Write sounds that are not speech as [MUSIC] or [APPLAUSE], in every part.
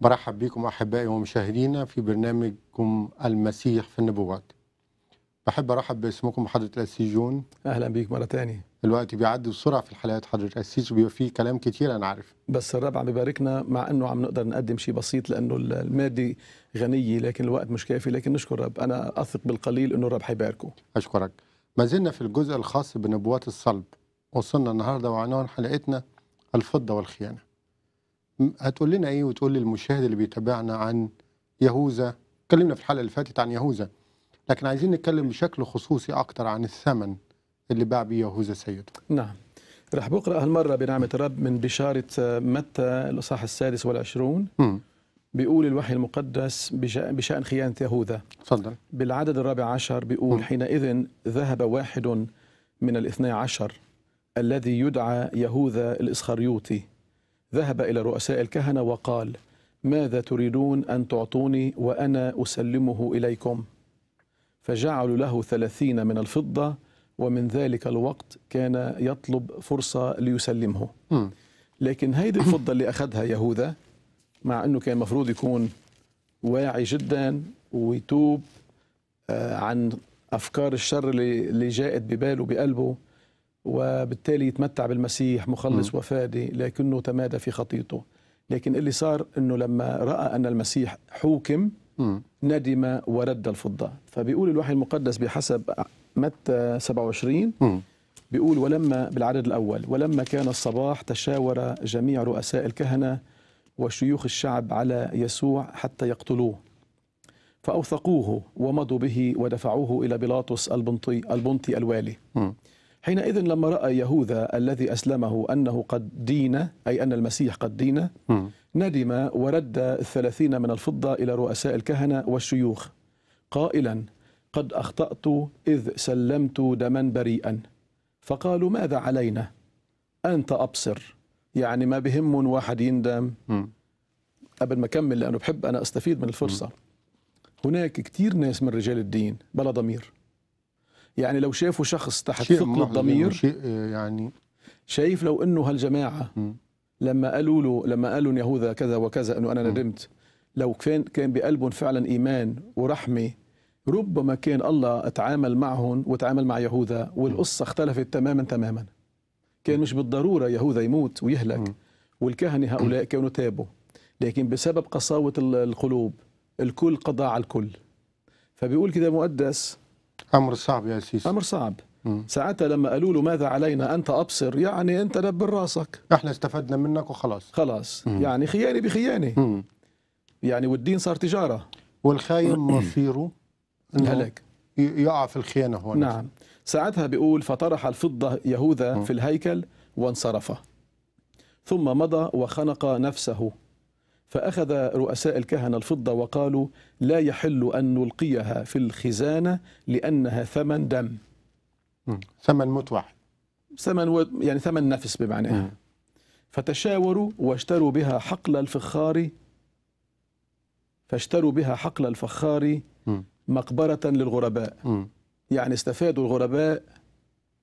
برحب بكم أحبائي ومشاهدينا في برنامجكم المسيح في النبوات بحب أرحب باسمكم حضرة الأسيس جون أهلا بيك مرة تانية الوقت بيعدي بسرعة في الحلقات حضرة الأسيس وبيبقى فيه كلام كتير أنا عارف بس الرب عم بيباركنا مع أنه عم نقدر نقدم شيء بسيط لأنه المادي غنية لكن الوقت مش كافي لكن نشكر الرب أنا أثق بالقليل أنه الرب حيباركه أشكرك ما زلنا في الجزء الخاص بنبوات الصلب وصلنا النهاردة وعنوان حلقتنا الفضة والخيانة هتقول لنا ايه وتقول للمشاهد اللي بيتابعنا عن يهوذا اتكلمنا في الحلقه اللي فاتت عن يهوذا لكن عايزين نتكلم بشكل خصوصي اكتر عن الثمن اللي باع بيه يهوذا سيده نعم رح بقرا هالمره بنعمه الرب من بشاره آه، متى الاصحاح السادس والعشرون م. بيقول الوحي المقدس بشأن خيانة يهوذا تفضل بالعدد الرابع عشر بيقول حينئذ ذهب واحد من الاثني عشر الذي يدعى يهوذا الإسخريوطي ذهب إلى رؤساء الكهنة وقال ماذا تريدون أن تعطوني وأنا أسلمه إليكم فجعلوا له ثلاثين من الفضة ومن ذلك الوقت كان يطلب فرصة ليسلمه لكن هيدي الفضة اللي أخذها يهوذا مع أنه كان مفروض يكون واعي جدا ويتوب آه، عن أفكار الشر اللي جاءت بباله بقلبه وبالتالي يتمتع بالمسيح مخلص وفادي لكنه تمادى في خطيته لكن اللي صار انه لما راى ان المسيح حوكم ندم ورد الفضه فبيقول الوحي المقدس بحسب متى 27 بيقول ولما بالعدد الاول ولما كان الصباح تشاور جميع رؤساء الكهنه وشيوخ الشعب على يسوع حتى يقتلوه فأوثقوه ومضوا به ودفعوه إلى بيلاطس البنطي البنطي الوالي م. حينئذ لما رأى يهوذا الذي أسلمه أنه قد دين أي أن المسيح قد دين ندم ورد الثلاثين من الفضة إلى رؤساء الكهنة والشيوخ قائلا قد أخطأت إذ سلمت دما بريئا فقالوا ماذا علينا أنت أبصر يعني ما بهم واحد يندم قبل ما أكمل لأنه بحب أنا أستفيد من الفرصة هناك كثير ناس من رجال الدين بلا ضمير يعني لو شافوا شخص تحت ثقل الضمير شيء آه، يعني شايف لو انه هالجماعه لما قالوا له لما قالوا يهوذا كذا وكذا انه انا ندمت لو كان كان بقلبهم فعلا ايمان ورحمه ربما كان الله تعامل معهم وتعامل مع يهوذا والقصه اختلفت تماما تماما كان مش بالضروره يهوذا يموت ويهلك والكهنه هؤلاء كانوا تابوا لكن بسبب قساوه القلوب الكل قضى على الكل فبيقول كده مقدس امر صعب يا سيسي امر صعب ساعتها لما قالوا له ماذا علينا انت ابصر يعني انت دبر راسك احنا استفدنا منك وخلاص خلاص مم. يعني خيانه بخيانه مم. يعني والدين صار تجاره والخاين [CLEARS THROAT] مصيره الهلاك يقع في الخيانه هون نعم ساعتها بيقول فطرح الفضه يهوذا في الهيكل وانصرف ثم مضى وخنق نفسه فأخذ رؤساء الكهنة الفضة وقالوا لا يحل أن نلقيها في الخزانة لأنها ثمن دم ثمن موت واحد ثمن يعني ثمن نفس بمعناها فتشاوروا واشتروا بها حقل الفخار فاشتروا بها حقل الفخار مقبرة للغرباء مم. يعني استفادوا الغرباء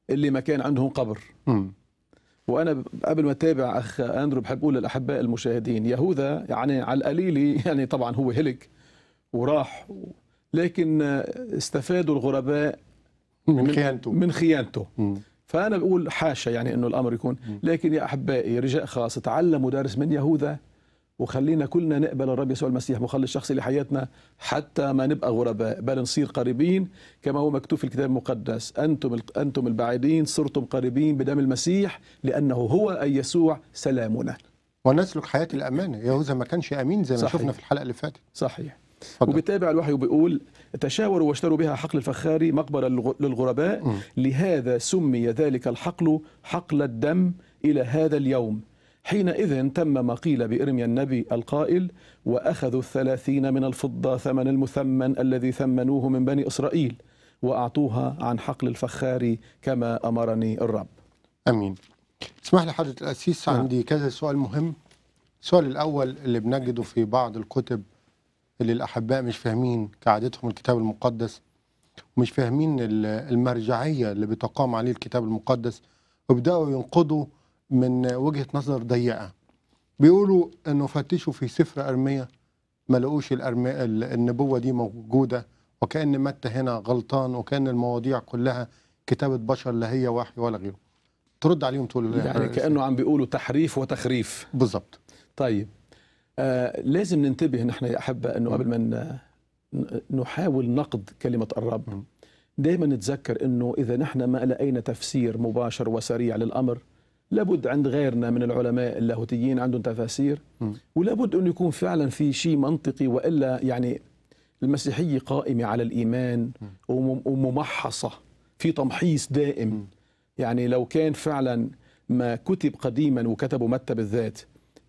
اللي ما كان عندهم قبر وانا قبل ما اتابع اخ اندرو بحب اقول للاحباء المشاهدين يهوذا يعني على القليله يعني طبعا هو هلك وراح لكن استفادوا الغرباء من خيانته من خيانته فانا بقول حاشا يعني انه الامر يكون لكن يا احبائي رجاء خاص تعلموا درس من يهوذا وخلينا كلنا نقبل الرب يسوع المسيح مخلص شخصي لحياتنا حتى ما نبقى غرباء بل نصير قريبين كما هو مكتوب في الكتاب المقدس انتم انتم البعيدين صرتم قريبين بدم المسيح لانه هو اي يسوع سلامنا ونسلك حياه الامانه يهوذا ما كانش امين زي ما صحيح. شفنا في الحلقه اللي فاتت صحيح فضل. وبيتابع الوحي وبيقول تشاوروا واشتروا بها حقل الفخاري مقبرة للغرباء م. لهذا سمي ذلك الحقل حقل الدم إلى هذا اليوم حينئذ تم ما قيل بإرميا النبي القائل وأخذوا الثلاثين من الفضة ثمن المثمن الذي ثمنوه من بني إسرائيل وأعطوها عن حقل الفخار كما أمرني الرب أمين اسمح لي حضرة الأسيس نعم. عندي كذا سؤال مهم السؤال الأول اللي بنجده في بعض الكتب اللي الأحباء مش فاهمين كعادتهم الكتاب المقدس ومش فاهمين المرجعية اللي بتقام عليه الكتاب المقدس وبدأوا ينقضوا من وجهه نظر ضيقه بيقولوا انه فتشوا في سفر أرمية ما لقوش النبوه دي موجوده وكان مت هنا غلطان وكان المواضيع كلها كتابه بشر لا هي وحي ولا غيره ترد عليهم تقول يعني كانه عم بيقولوا تحريف وتخريف بالظبط طيب آه لازم ننتبه نحن يا احبه انه قبل ما نحاول نقد كلمه الرب دائما نتذكر انه اذا نحن ما لقينا تفسير مباشر وسريع للامر لابد عند غيرنا من العلماء اللاهوتيين عندهم تفاسير ولابد أن يكون فعلا في شيء منطقي وإلا يعني المسيحية قائمة على الإيمان وممحصة في تمحيص دائم يعني لو كان فعلا ما كتب قديما وكتبوا متى بالذات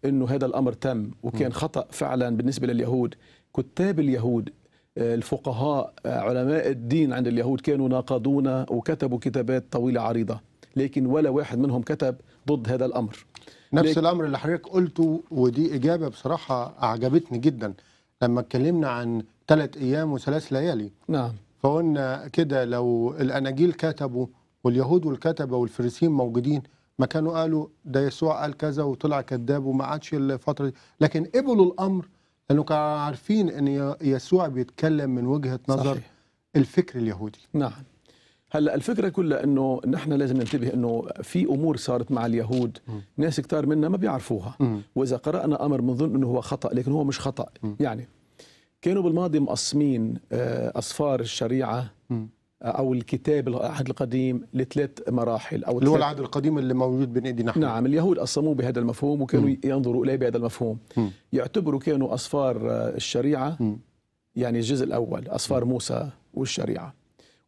انه هذا الامر تم وكان خطا فعلا بالنسبه لليهود كتاب اليهود آه، الفقهاء آه، علماء الدين عند اليهود كانوا ناقضونا وكتبوا كتابات طويله عريضه لكن ولا واحد منهم كتب ضد هذا الامر نفس الامر اللي حضرتك قلته ودي اجابه بصراحه اعجبتني جدا لما اتكلمنا عن ثلاث ايام وثلاث ليالي نعم فقلنا كده لو الاناجيل كتبوا واليهود والكتبه والفريسيين موجودين ما كانوا قالوا ده يسوع قال كذا وطلع كذاب وما عادش الفتره دي لكن قبلوا الامر لانه كانوا عارفين ان يسوع بيتكلم من وجهه نظر صحيح. الفكر اليهودي نعم هلا الفكره كلها انه نحن لازم ننتبه انه في امور صارت مع اليهود م. ناس كثار منا ما بيعرفوها م. واذا قرانا امر بنظن انه هو خطا لكن هو مش خطا م. يعني كانوا بالماضي مقسمين آه، اصفار الشريعه م. آه، او الكتاب العهد القديم لثلاث مراحل او اللي هو العهد القديم اللي موجود بين ايدينا نحن نعم اليهود قسموه بهذا المفهوم وكانوا ينظروا اليه بهذا المفهوم يعتبروا كانوا اصفار آه، الشريعه يعني الجزء الاول اصفار موسى والشريعه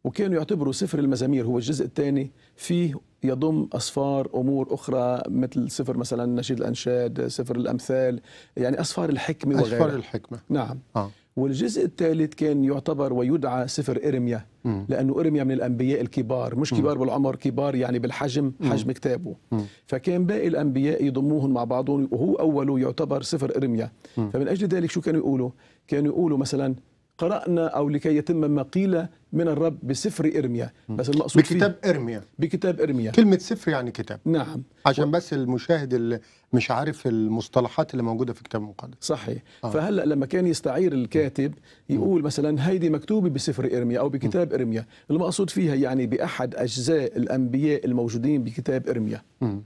وكانوا يعتبروا سفر المزامير هو الجزء الثاني فيه يضم أصفار أمور أخرى مثل سفر مثلا نشيد الأنشاد سفر الأمثال يعني أصفار الحكمة وغيرها أصفار الحكمة نعم آه. والجزء الثالث كان يعتبر ويدعى سفر إرميا م. لأنه إرميا من الأنبياء الكبار مش كبار م. بالعمر كبار يعني بالحجم م. حجم كتابه م. فكان باقي الأنبياء يضموهم مع بعضهم وهو أوله يعتبر سفر إرميا م. فمن أجل ذلك شو كانوا يقولوا كانوا يقولوا مثلا قرأنا أو لكي يتم ما قيل من الرب بسفر إرميا بس المقصود بكتاب إرميا بكتاب إرميا كلمة سفر يعني كتاب نعم عشان و... بس المشاهد اللي مش عارف المصطلحات اللي موجودة في الكتاب المقدس صحيح آه. فهلأ لما كان يستعير الكاتب يقول مثلا هيدي مكتوبة بسفر إرميا أو بكتاب م. إرميا المقصود فيها يعني بأحد أجزاء الأنبياء الموجودين بكتاب إرميا م.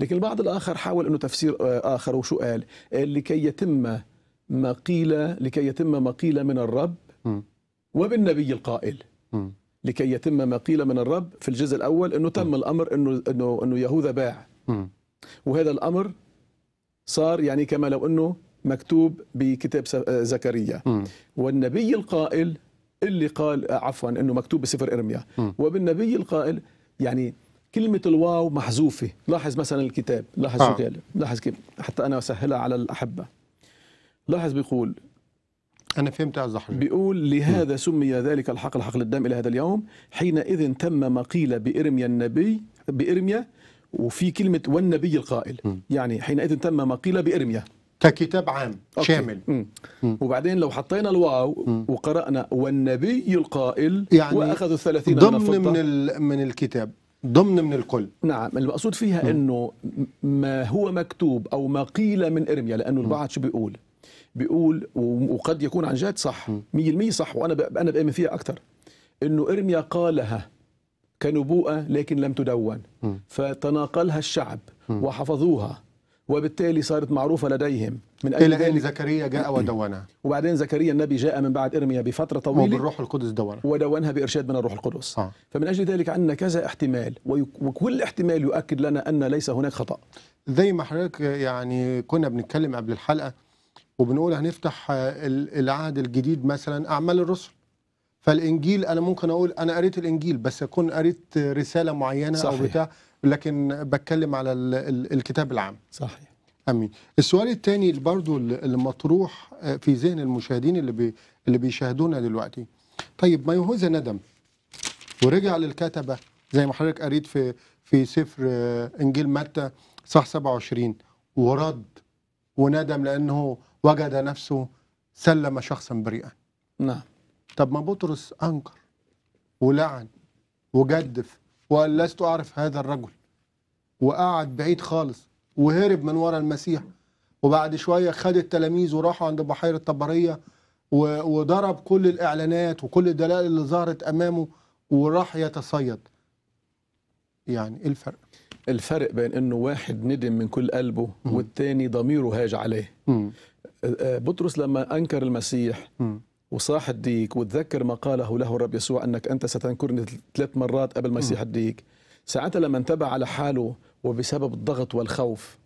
لكن البعض الآخر حاول أنه تفسير آه، آخر وشو قال, قال آه، لكي يتم ما قيل لكي يتم ما قيل من الرب وبالنبي القائل لكي يتم ما قيل من الرب في الجزء الاول انه تم الامر انه انه انه يهوذا باع وهذا الامر صار يعني كما لو انه مكتوب بكتاب آه، زكريا والنبي القائل اللي قال آه، عفوا انه مكتوب بسفر ارميا وبالنبي القائل يعني كلمة الواو محذوفة لاحظ مثلا الكتاب لاحظ آه. لاحظ كيف حتى أنا أسهلها على الأحبة لاحظ بيقول أنا فهمت يا زحري بيقول لهذا سمي ذلك الحقل حقل الدم إلى هذا اليوم حينئذ تم ما قيل بإرميا النبي بإرميا وفي كلمة والنبي القائل م. يعني حينئذ تم ما قيل بإرميا ككتاب عام أوكي. شامل م. م. وبعدين لو حطينا الواو م. وقرأنا والنبي القائل يعني وأخذوا الثلاثين ضمن من, من, من الكتاب ضمن من الكل نعم المقصود فيها م. أنه ما هو مكتوب أو ما قيل من إرميا لأنه البعض شو بيقول بيقول وقد يكون عن جد صح 100% صح وانا انا بامن فيها اكثر انه ارميا قالها كنبوءه لكن لم تدون فتناقلها الشعب وحفظوها وبالتالي صارت معروفه لديهم من اجل الى ان زكريا جاء [COUGHS] ودونها وبعدين زكريا النبي جاء من بعد ارميا بفتره طويله وبالروح القدس دونها ودونها بارشاد من الروح القدس آه. فمن اجل ذلك عندنا كذا احتمال وكل احتمال يؤكد لنا ان ليس هناك خطا زي ما حضرتك يعني كنا بنتكلم قبل الحلقه وبنقول هنفتح آه، العهد الجديد مثلا اعمال الرسل فالانجيل انا ممكن اقول انا قريت الانجيل بس اكون قريت رساله معينه صحيح. او بتاع لكن بتكلم على الكتاب العام صحيح امين السؤال الثاني برضه المطروح آه، في ذهن المشاهدين اللي بي اللي بيشاهدونا دلوقتي طيب ما يهوذا ندم ورجع للكتبه زي ما حضرتك قريت في في سفر آه، انجيل متى صح 27 ورد وندم لانه وجد نفسه سلم شخصا بريئا نعم طب ما بطرس أنكر ولعن وجدف وقال لست أعرف هذا الرجل وقعد بعيد خالص وهرب من ورا المسيح وبعد شوية خد التلاميذ وراحوا عند بحيرة طبرية وضرب كل الإعلانات وكل الدلائل اللي ظهرت أمامه وراح يتصيد يعني إيه الفرق؟ الفرق بين انه واحد ندم من كل قلبه والثاني ضميره هاج عليه آه، بطرس لما انكر المسيح وصاح الديك وتذكر ما قاله له الرب يسوع انك انت ستنكرني ثلاث مرات قبل ما يصيح الديك ساعتها لما انتبه على حاله وبسبب الضغط والخوف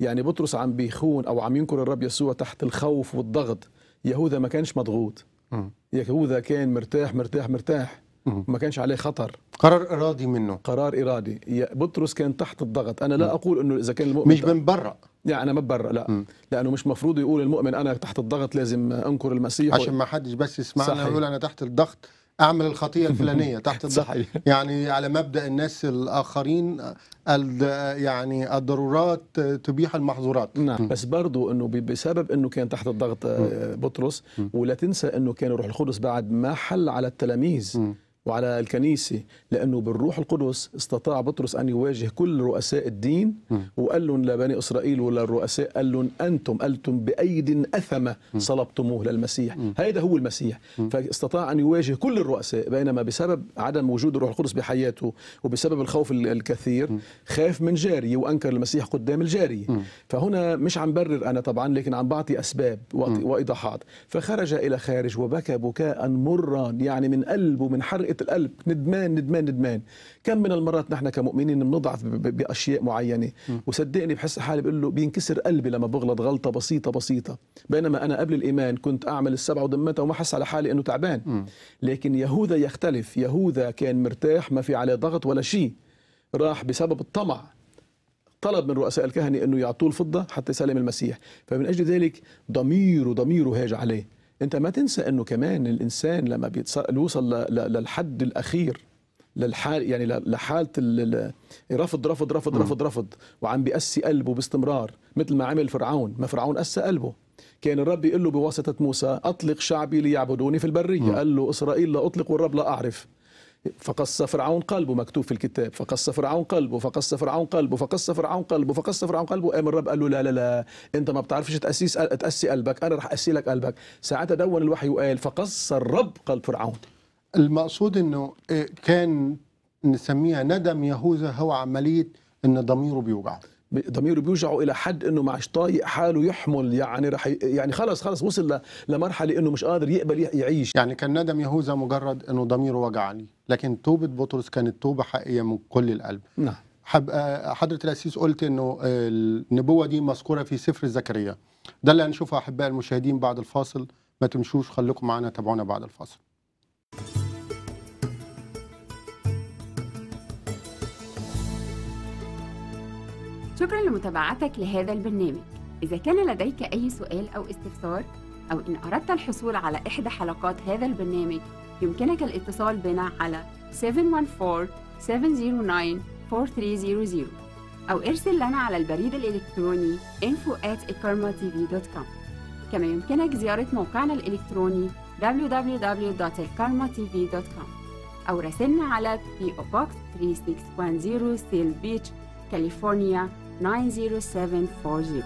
يعني بطرس عم بيخون او عم ينكر الرب يسوع تحت الخوف والضغط يهوذا ما كانش مضغوط يهوذا كان مرتاح مرتاح مرتاح ما كانش عليه خطر قرار ارادي منه قرار ارادي بطرس كان تحت الضغط انا لا اقول انه اذا كان المؤمن مش بنبرأ لا انا ما ببرر لا م. لانه مش مفروض يقول المؤمن انا تحت الضغط لازم انكر المسيح عشان ما حدش بس يسمعنا ويقول انا تحت الضغط اعمل الخطيه [LAUGHS] الفلانيه تحت الضغط صحيح. يعني على مبدا الناس الاخرين يعني الضرورات تبيح المحظورات نعم م. بس برضه انه بسبب انه كان تحت الضغط م. آه، بطرس ولا تنسى انه كان روح القدس بعد ما حل على التلاميذ م. وعلى الكنيسة لأنه بالروح القدس استطاع بطرس أن يواجه كل رؤساء الدين وقال لهم لبني إسرائيل وللرؤساء قال لهم أنتم قلتم بأيد أثمة صلبتموه للمسيح هذا هو المسيح فاستطاع أن يواجه كل الرؤساء بينما بسبب عدم وجود الروح القدس بحياته وبسبب الخوف الكثير خاف من جارية وأنكر المسيح قدام الجارية فهنا مش عم برر أنا طبعا لكن عم بعطي أسباب وإيضاحات فخرج إلى خارج وبكى بكاء مرا يعني من قلبه من حرق خطيئه القلب ندمان ندمان ندمان كم من المرات نحن كمؤمنين بنضعف باشياء معينه وصدقني بحس حالي بقول له بينكسر قلبي لما بغلط غلطه بسيطه بسيطه بينما انا قبل الايمان كنت اعمل السبع وذمتها وما حس على حالي انه تعبان لكن يهوذا يختلف يهوذا كان مرتاح ما في عليه ضغط ولا شيء راح بسبب الطمع طلب من رؤساء الكهنة أنه يعطوه الفضة حتى يسلم المسيح فمن أجل ذلك ضميره ضميره هاج عليه انت ما تنسى انه كمان الانسان لما بيوصل للحد الاخير للحال يعني لحاله رفض رفض رفض رفض رفض وعم بيأسي قلبه باستمرار مثل ما عمل فرعون ما فرعون أسى قلبه كان الرب يقول له بواسطة موسى أطلق شعبي ليعبدوني في البرية قال له إسرائيل لا أطلق والرب لا أعرف فقص فرعون قلبه مكتوب في الكتاب فقص فرعون قلبه فقص فرعون قلبه فقص فرعون قلبه فقص فرعون قلبه قام الرب قال له لا لا لا انت ما بتعرفش تاسيس تاسي قلبك انا راح اسي لك قلبك ساعتها دون الوحي وقال فقص الرب قلب فرعون المقصود انه إيه، كان نسميها ندم يهوذا هو عمليه ان ضميره بيوجعه ضميره بيوجعه الى حد انه معش طايق حاله يحمل يعني رح يعني خلص خلص وصل لمرحله انه مش قادر يقبل يعيش يعني كان ندم يهوذا مجرد انه ضميره وجعني لكن توبه بطرس كانت توبه حقيقيه من كل القلب نعم آه، حضره الاسيس قلت انه النبوه دي مذكوره في سفر زكريا ده اللي هنشوفه احبائي المشاهدين بعد الفاصل ما تمشوش خليكم معنا تابعونا بعد الفاصل شكرا لمتابعتك لهذا البرنامج إذا كان لديك أي سؤال أو استفسار أو إن أردت الحصول على إحدى حلقات هذا البرنامج يمكنك الاتصال بنا على 714-709-4300 أو ارسل لنا على البريد الإلكتروني info at كما يمكنك زيارة موقعنا الإلكتروني www.elkarmatv.com أو راسلنا على PO Box 3610 Seal Beach, California 90740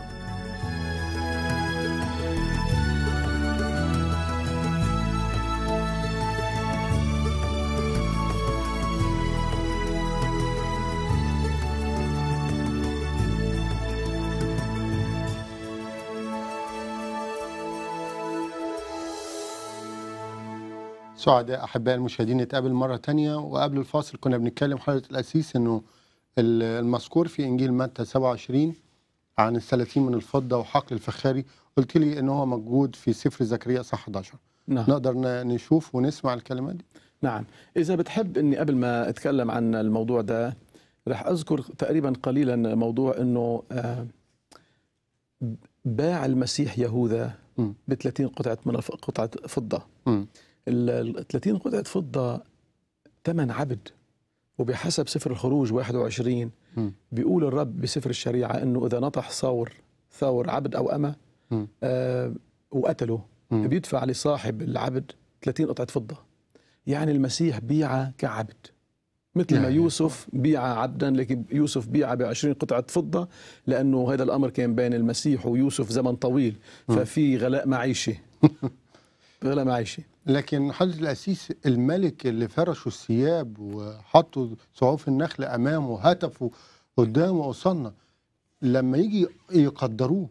سعداء أحباء المشاهدين نتقابل مرة تانية وقبل الفاصل كنا بنتكلم حضرة الأسيس أنه المذكور في انجيل متى 27 عن الثلاثين من الفضه وحقل الفخاري قلت لي ان هو موجود في سفر زكريا صح 11 نعم. نقدر نشوف ونسمع الكلمات دي نعم اذا بتحب اني قبل ما اتكلم عن الموضوع ده راح اذكر تقريبا قليلا موضوع انه آه، باع المسيح يهوذا ب 30 قطعه من قطعه فضه ال 30 قطعه فضه ثمن عبد وبحسب سفر الخروج 21 بيقول الرب بسفر الشريعة أنه إذا نطح ثور ثور عبد أو أمة آه وقتله مم. بيدفع لصاحب العبد 30 قطعة فضة يعني المسيح بيع كعبد مثل يعني. ما يوسف بيع عبدا لكن يوسف بيع ب 20 قطعة فضة لأنه هذا الأمر كان بين المسيح ويوسف زمن طويل ففي غلاء معيشي [LAUGHS] غلاء معيشي لكن حضرة الأسيس الملك اللي فرشوا الثياب وحطوا صعوف النخل أمامه هتفوا قدامه وصلنا لما يجي يقدروه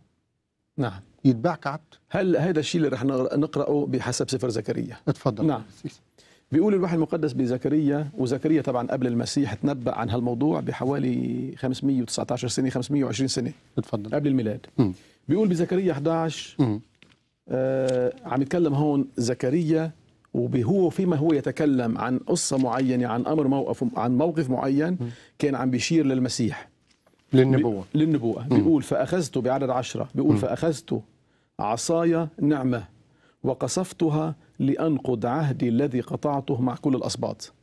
نعم يتباع كعبد هل هذا الشيء اللي رح نقرأه بحسب سفر زكريا اتفضل نعم الأسيس. بيقول الوحي المقدس بزكريا وزكريا طبعا قبل المسيح تنبأ عن هالموضوع بحوالي 519 سنة 520 سنة اتفضل قبل الميلاد م. بيقول بزكريا 11 م. آه، عم يتكلم هون زكريا وبهو فيما هو يتكلم عن قصة معينة عن أمر موقف عن موقف معين كان عم بيشير للمسيح للنبوة للنبوة بيقول فأخذت بعدد عشرة بيقول فأخذت عصايا نعمة وقصفتها لأنقض عهدي الذي قطعته مع كل الأسباط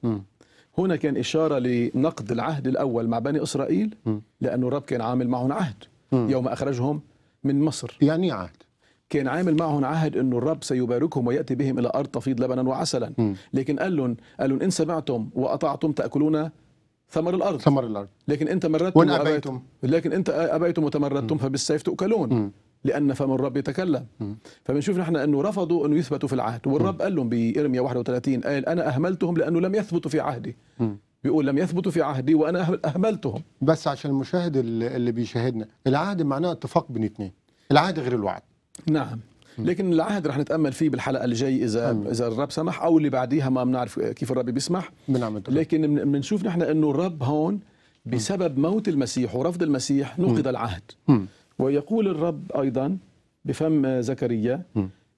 هنا كان إشارة لنقد العهد الأول مع بني إسرائيل لأنه الرب كان عامل معهم عهد يوم أخرجهم من مصر يعني عهد كان عامل معهم عهد انه الرب سيباركهم وياتي بهم الى ارض تفيض لبنا وعسلا م. لكن قال لهم قال لهم ان سمعتم واطعتم تاكلون ثمر الارض ثمر الارض لكن انت تمردتم وابيتم لكن انت ابيتم وتمردتم م. فبالسيف تؤكلون م. لان فم الرب يتكلم فبنشوف نحن انه رفضوا انه يثبتوا في العهد والرب قال لهم بارميا 31 قال انا اهملتهم لانه لم يثبتوا في عهدي م. بيقول لم يثبتوا في عهدي وانا أه- اهملتهم بس عشان المشاهد اللي بيشاهدنا العهد معناه اتفاق بين اثنين العهد غير الوعد نعم لكن العهد رح نتامل فيه بالحلقه اللي جاي اذا أمين. اذا الرب سمح او اللي بعديها ما بنعرف كيف الرب بيسمح بنعمل لكن بنشوف نحن انه الرب هون بسبب موت المسيح ورفض المسيح نقض العهد مم. ويقول الرب ايضا بفم زكريا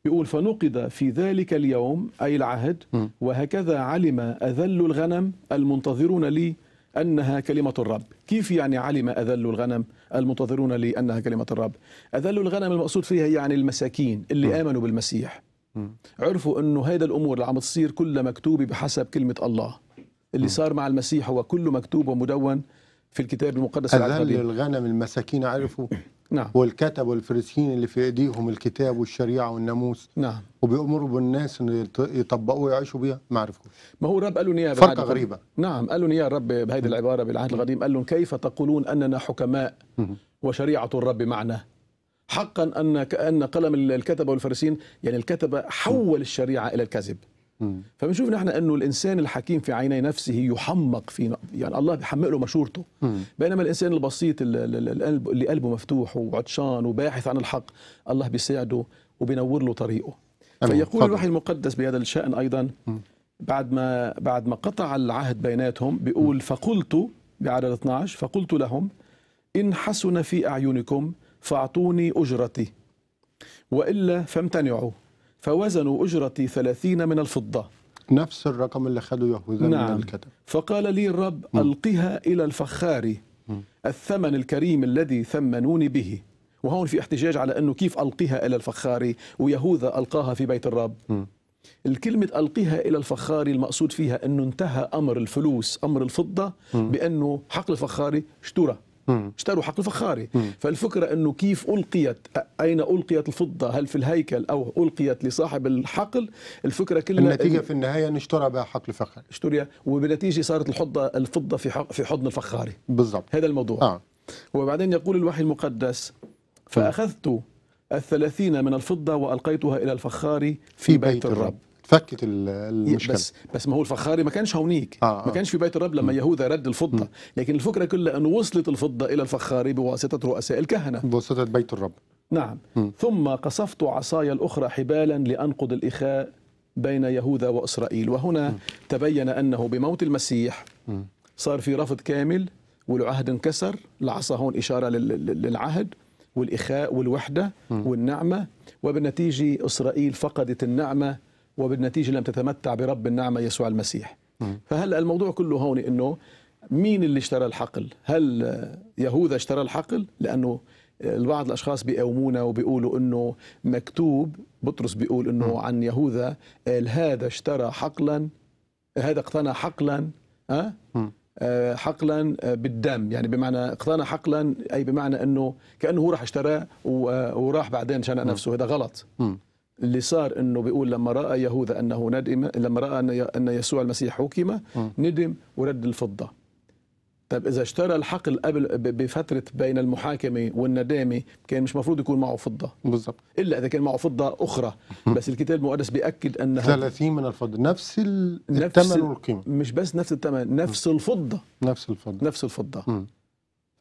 بيقول فنقض في ذلك اليوم اي العهد مم. وهكذا علم اذل الغنم المنتظرون لي أنها كلمة الرب كيف يعني علم أذل الغنم المنتظرون لأنها كلمة الرب أذل الغنم المقصود فيها يعني المساكين اللي م. آمنوا بالمسيح م. عرفوا أنه هذا الأمور اللي عم تصير كلها مكتوبة بحسب كلمة الله اللي م. صار مع المسيح هو كله مكتوب ومدون في الكتاب المقدس أذل العربي. الغنم المساكين عرفوا نعم. والكتبة والفريسيين اللي في ايديهم الكتاب والشريعه والناموس نعم وبيامروا بالناس ان يطبقوا ويعيشوا بيها ما عرفوش ما هو الرب قال لهم اياها فرقه غريبه نعم قال لهم اياها الرب بهذه العباره بالعهد القديم قال لهم كيف تقولون اننا حكماء وشريعه الرب معنا حقا ان كان قلم الكتبه والفريسيين يعني الكتبه حول الشريعه الى الكذب فبنشوف نحن انه الانسان الحكيم في عيني نفسه يحمق في يعني الله بيحمق له مشورته بينما الانسان البسيط اللي قلبه مفتوح وعطشان وباحث عن الحق الله بيساعده وبينور له طريقه فيقول الوحي المقدس بهذا الشأن ايضا بعد ما بعد ما قطع العهد بيناتهم بيقول فقلت بعدد 12 فقلت لهم ان حسن في اعينكم فاعطوني اجرتي والا فامتنعوا فوزنوا أجرتي ثلاثين من الفضة نفس الرقم اللي خده يهوذا نعم. من الكتب فقال لي الرب م. ألقها إلى الفخار الثمن الكريم الذي ثمنوني به وهون في احتجاج على أنه كيف ألقها إلى الفخار ويهوذا ألقاها في بيت الرب م. الكلمة ألقيها إلى الفخاري المقصود فيها أنه انتهى أمر الفلوس أمر الفضة بأنه حقل الفخاري اشترى اشتروا حقل فخاري فالفكرة أنه كيف ألقيت أين ألقيت الفضة هل في الهيكل أو ألقيت لصاحب الحقل الفكرة كلها النتيجة في النهاية أن اشترى بها حقل فخاري اشتري وبالنتيجة صارت الحضة الفضة في حق في حضن الفخاري بالضبط هذا الموضوع آه. وبعدين يقول الوحي المقدس فأخذت الثلاثين من الفضة وألقيتها إلى الفخاري في, في بيت, بيت الرب, الرب. فكت المشكله بس بس ما هو الفخاري ما كانش هونيك آه آه. ما كانش في بيت الرب لما يهوذا رد الفضه مم. لكن الفكره كلها انه وصلت الفضه الى الفخاري بواسطه رؤساء الكهنه بواسطه بيت الرب نعم مم. ثم قصفت عصاي الاخرى حبالا لانقض الاخاء بين يهوذا واسرائيل وهنا مم. تبين انه بموت المسيح مم. صار في رفض كامل والعهد انكسر العصا هون اشاره للعهد والإخاء والوحدة مم. والنعمة وبالنتيجة إسرائيل فقدت النعمة وبالنتيجة لم تتمتع برب النعمة يسوع المسيح فهلا الموضوع كله هون انه مين اللي اشترى الحقل؟ هل يهوذا اشترى الحقل؟ لانه البعض الاشخاص بيقومونا وبيقولوا انه مكتوب بطرس بيقول انه عن يهوذا قال هذا اشترى حقلا هذا اقتنى حقلا ها؟ أه حقلا آه، بالدم يعني بمعنى اقتنى حقلا اي بمعنى انه كانه هو راح اشتراه آه، وراح بعدين شنق نفسه هذا غلط م. اللي صار انه بيقول لما راى يهوذا انه ندم لما راى ان يسوع المسيح حكم ندم ورد الفضه طب اذا اشترى الحقل قبل بفتره بين المحاكمه والندامه كان مش مفروض يكون معه فضه بالضبط الا اذا كان معه فضه اخرى بس الكتاب المقدس بياكد انها 30 من الفضه نفس الثمن والقيمه مش بس نفس الثمن نفس الفضه نفس الفضه نفس الفضه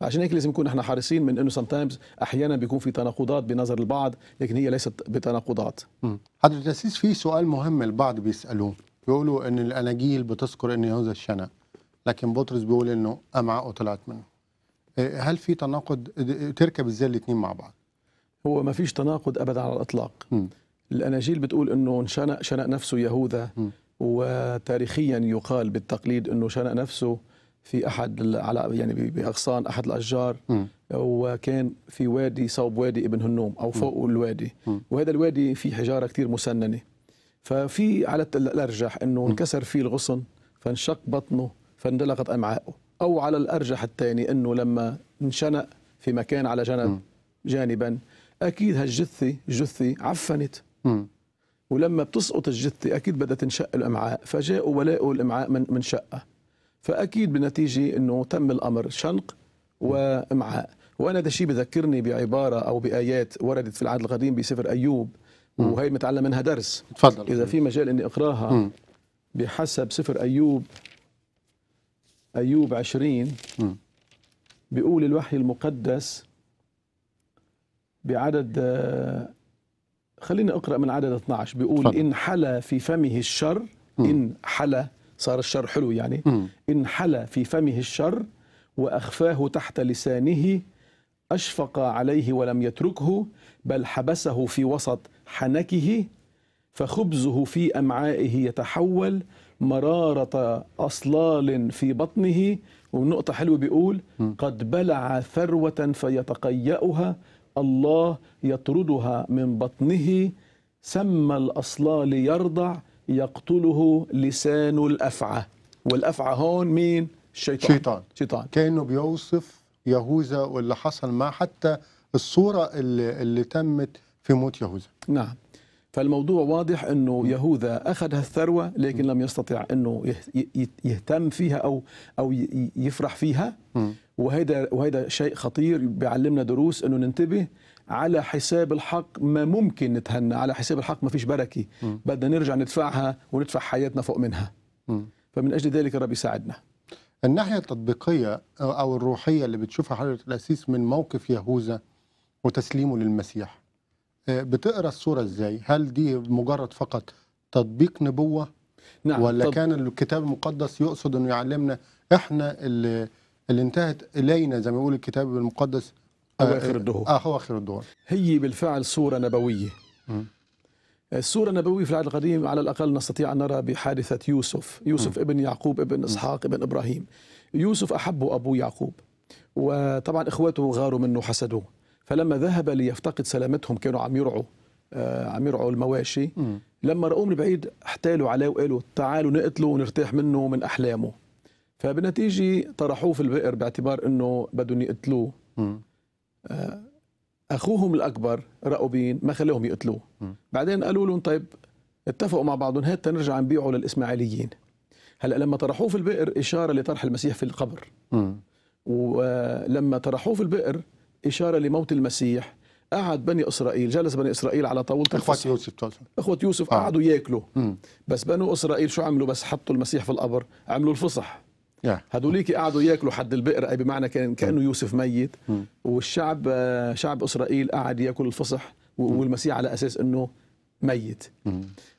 عشان هيك لازم نكون احنا حريصين من انه سمتايمز احيانا بيكون في تناقضات بنظر البعض لكن هي ليست بتناقضات حضرتك تاسيس في سؤال مهم البعض بيسالوه بيقولوا ان الاناجيل بتذكر ان يهوذا الشنا لكن بطرس بيقول انه امعاءه طلعت منه إيه، هل في تناقض إيه، تركب ازاي الاثنين مع بعض هو ما فيش تناقض ابدا على الاطلاق م. الاناجيل بتقول انه شنا شنق نفسه يهوذا م. وتاريخيا يقال بالتقليد انه شنق نفسه في احد على يعني باغصان احد الاشجار وكان في وادي صوب وادي ابن هنوم او فوق م. الوادي م. وهذا الوادي فيه حجاره كثير مسننه ففي على الارجح انه انكسر فيه الغصن فانشق بطنه فاندلقت امعائه او على الارجح الثاني انه لما انشنق في مكان على جنب جانبا اكيد هالجثه جثه عفنت ولما بتسقط الجثه اكيد بدها تنشق الامعاء فجاءوا ولاقوا الامعاء من منشقه فاكيد بالنتيجه انه تم الامر شنق وامعاء وانا هذا الشيء بذكرني بعباره او بايات وردت في العهد القديم بسفر ايوب وهي متعلم منها درس تفضل اذا في مجال اني اقراها بحسب سفر ايوب ايوب 20 بيقول الوحي المقدس بعدد خليني اقرا من عدد 12 بيقول فضل. ان حلا في فمه الشر ان حلا صار الشر حلو يعني إن حل في فمه الشر وأخفاه تحت لسانه أشفق عليه ولم يتركه بل حبسه في وسط حنكه فخبزه في أمعائه يتحول مرارة أصلال في بطنه ونقطة حلوة بيقول قد بلع ثروة فيتقيأها الله يطردها من بطنه سمى الأصلال يرضع يقتله لسان الأفعى والأفعى هون مين؟ الشيطان شيطان شيطان كأنه بيوصف يهوذا واللي حصل معه حتى الصورة اللي, اللي تمت في موت يهوذا نعم فالموضوع واضح انه نعم. يهوذا اخذ هالثروه لكن لم يستطع انه يهتم فيها او او يفرح فيها وهذا وهذا شيء خطير بيعلمنا دروس انه ننتبه على حساب الحق ما ممكن نتهنى على حساب الحق ما فيش بركه بدنا نرجع ندفعها وندفع حياتنا فوق منها م. فمن اجل ذلك الرب يساعدنا الناحيه التطبيقيه او الروحيه اللي بتشوفها حضرتك الاسيس من موقف يهوذا وتسليمه للمسيح آه، بتقرا الصوره ازاي هل دي مجرد فقط تطبيق نبوه نعم ولا طب... كان الكتاب المقدس يقصد انه يعلمنا احنا اللي, اللي انتهت الينا زي ما يقول الكتاب المقدس هو آه، آخر آه، الدهور آه هو آخر الدهور هي بالفعل صورة نبوية م. الصورة النبوية في العهد القديم على الأقل نستطيع أن نرى بحادثة يوسف يوسف م. ابن يعقوب ابن إسحاق ابن إبراهيم يوسف أحب أبو يعقوب وطبعا إخواته غاروا منه حسدوه فلما ذهب ليفتقد سلامتهم كانوا عم يرعوا آه عم يرعوا المواشي م. لما رأوه من بعيد احتالوا عليه وقالوا تعالوا نقتله ونرتاح منه من أحلامه فبالنتيجة طرحوه في البئر باعتبار أنه بدهم يقتلوه آه، اخوهم الاكبر رأوبين ما خلاهم يقتلوه بعدين قالوا لهم طيب اتفقوا مع بعضهم هات نرجع نبيعه للاسماعيليين هلا لما طرحوه في البئر اشاره لطرح المسيح في القبر م. ولما آه، طرحوه في البئر اشاره لموت المسيح قعد بني اسرائيل جلس بني اسرائيل على طاوله اخوة يوسف اخوة يوسف آه. قعدوا ياكلوا بس بنو اسرائيل شو عملوا بس حطوا المسيح في القبر عملوا الفصح هذوليك قعدوا ياكلوا حد البئر اي بمعنى كان mm. كانه يوسف ميت mm. والشعب آه، شعب اسرائيل قعد ياكل الفصح mm. والمسيح على اساس انه ميت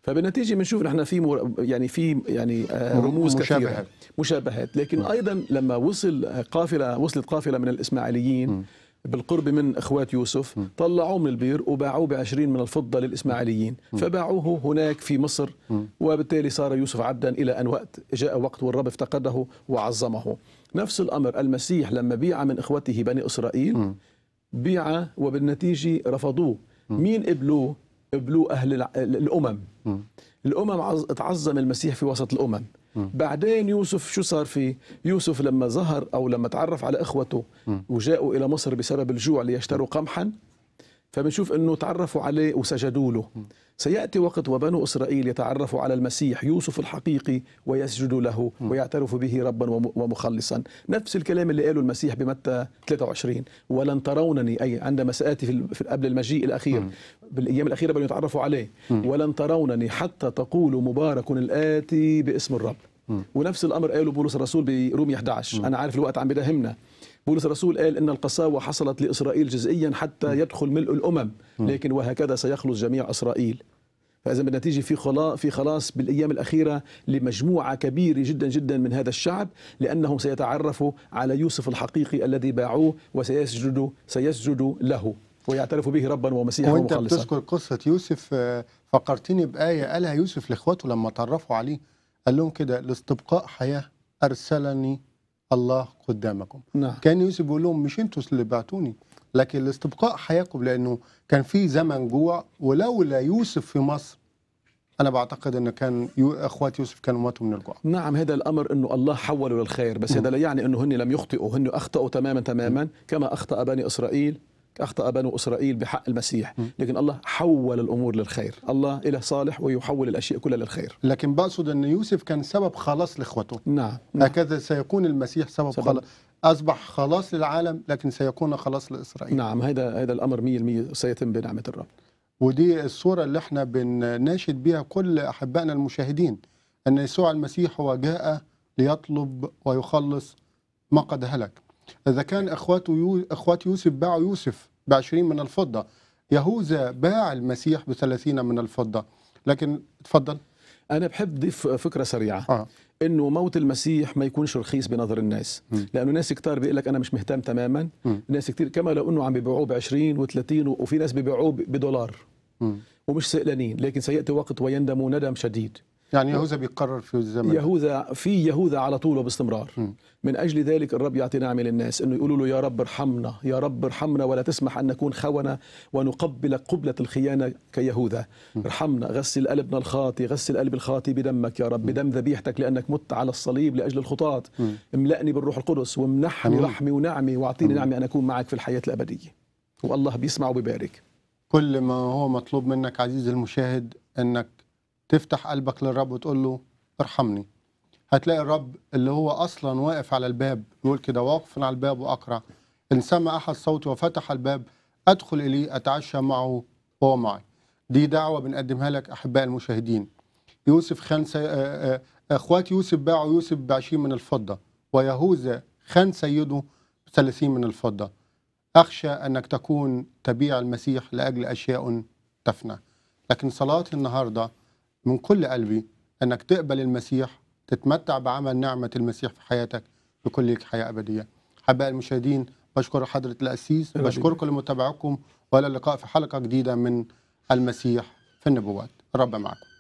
فبالنتيجه بنشوف نحن في يعني في يعني آه، رموز مشابهات. كثيره مشابهات لكن ايضا لما وصل قافله وصلت قافله من الاسماعيليين بالقرب من اخوات يوسف طلعوه من البير وباعوه ب 20 من الفضه للاسماعيليين فباعوه هناك في مصر وبالتالي صار يوسف عبدا الى ان وقت جاء وقت والرب افتقده وعظمه نفس الامر المسيح لما بيع من اخوته بني اسرائيل بيع وبالنتيجه رفضوه مين قبلوه قبلوه اهل الامم الامم تعظم المسيح في وسط الامم م. بعدين يوسف شو صار فيه يوسف لما ظهر أو لما تعرف على إخوته وجاءوا إلى مصر بسبب الجوع ليشتروا قمحا فبنشوف انه تعرفوا عليه وسجدوا له سياتي وقت وبنو اسرائيل يتعرفوا على المسيح يوسف الحقيقي ويسجدوا له ويعترف به ربا ومخلصا نفس الكلام اللي قاله المسيح بمتى 23 ولن ترونني اي عندما ساتي في قبل المجيء الاخير بالايام الاخيره بنو يتعرفوا عليه ولن ترونني حتى تقولوا مبارك الاتي باسم الرب ونفس الامر قاله بولس الرسول برومي 11 انا عارف الوقت عم بداهمنا بولس الرسول قال إن القساوة حصلت لإسرائيل جزئيا حتى يدخل ملء الأمم لكن وهكذا سيخلص جميع إسرائيل فإذا بالنتيجة في خلاص في خلاص بالأيام الأخيرة لمجموعة كبيرة جدا جدا من هذا الشعب لأنهم سيتعرفوا على يوسف الحقيقي الذي باعوه وسيسجدوا سيسجدوا له ويعترف به ربا ومسيحا ومخلصا وانت بتذكر قصة يوسف آه، فكرتني بآية قالها يوسف لإخواته لما تعرفوا عليه قال لهم كده لاستبقاء حياة أرسلني الله قدامكم نعم. كان يوسف بيقول لهم مش انتوا اللي بعتوني لكن الاستبقاء حياكم لانه كان في زمن جوع ولولا يوسف في مصر انا بعتقد ان كان يو اخوات يوسف كانوا ماتوا من الجوع نعم هذا الامر انه الله حوله للخير بس هذا لا يعني انه هن لم يخطئوا هن اخطاوا تماما تماما كما اخطا بني اسرائيل أخطأ بنو إسرائيل بحق المسيح لكن الله حول الأمور للخير الله إله صالح ويحول الأشياء كلها للخير لكن بقصد أن يوسف كان سبب خلاص لإخوته نعم, نعم. هكذا سيكون المسيح سبب, سبب خلاص أصبح خلاص للعالم لكن سيكون خلاص لإسرائيل نعم هذا هذا الأمر 100% سيتم بنعمة الرب ودي الصورة اللي احنا بنناشد بها كل أحبائنا المشاهدين أن يسوع المسيح هو جاء ليطلب ويخلص ما قد هلك إذا كان أخوات أخوات يوسف باعوا يوسف ب 20 من الفضة يهوذا باع المسيح ب 30 من الفضة لكن تفضل أنا بحب ضيف فكرة سريعة آه. انه موت المسيح ما يكونش رخيص بنظر الناس لانه ناس كتار بيقول لك انا مش مهتم تماما م. ناس كتير كما لو انه عم بيبيعوه ب 20 و30 وفي ناس بيبيعوه بدولار م. ومش سئلانين لكن سياتي وقت ويندموا ندم شديد يعني نعم. يهوذا بيقرر في الزمن يهوذا في يهوذا على طول وباستمرار م. من اجل ذلك الرب يعطي نعمه للناس انه يقولوا له يا رب ارحمنا يا رب ارحمنا ولا تسمح ان نكون خونه ونقبل قبله الخيانه كيهوذا ارحمنا غسل قلبنا الخاطي غسل قلب الخاطي بدمك يا رب بدم ذبيحتك لانك مت على الصليب لاجل الخطاة املأني بالروح القدس وامنحني رحمي ونعمي واعطيني نعمه ان اكون معك في الحياه الابديه والله بيسمع وبيبارك كل ما هو مطلوب منك عزيزي المشاهد انك تفتح قلبك للرب وتقول له ارحمني هتلاقي الرب اللي هو اصلا واقف على الباب يقول كده واقف على الباب واقرع ان سمع احد صوتي وفتح الباب ادخل اليه اتعشى معه هو معي دي دعوه بنقدمها لك احباء المشاهدين يوسف خان سي... آه، آه، اخوات يوسف باعوا يوسف ب من الفضه ويهوذا خان سيده ب من الفضه اخشى انك تكون تبيع المسيح لاجل اشياء تفنى لكن صلاتي النهارده من كل قلبي أنك تقبل المسيح تتمتع بعمل نعمة المسيح في حياتك بكل لك حياة أبدية حباء المشاهدين بشكر حضرة الأسيس بشكركم لمتابعتكم وإلى اللقاء في حلقة جديدة من المسيح في النبوات رب معكم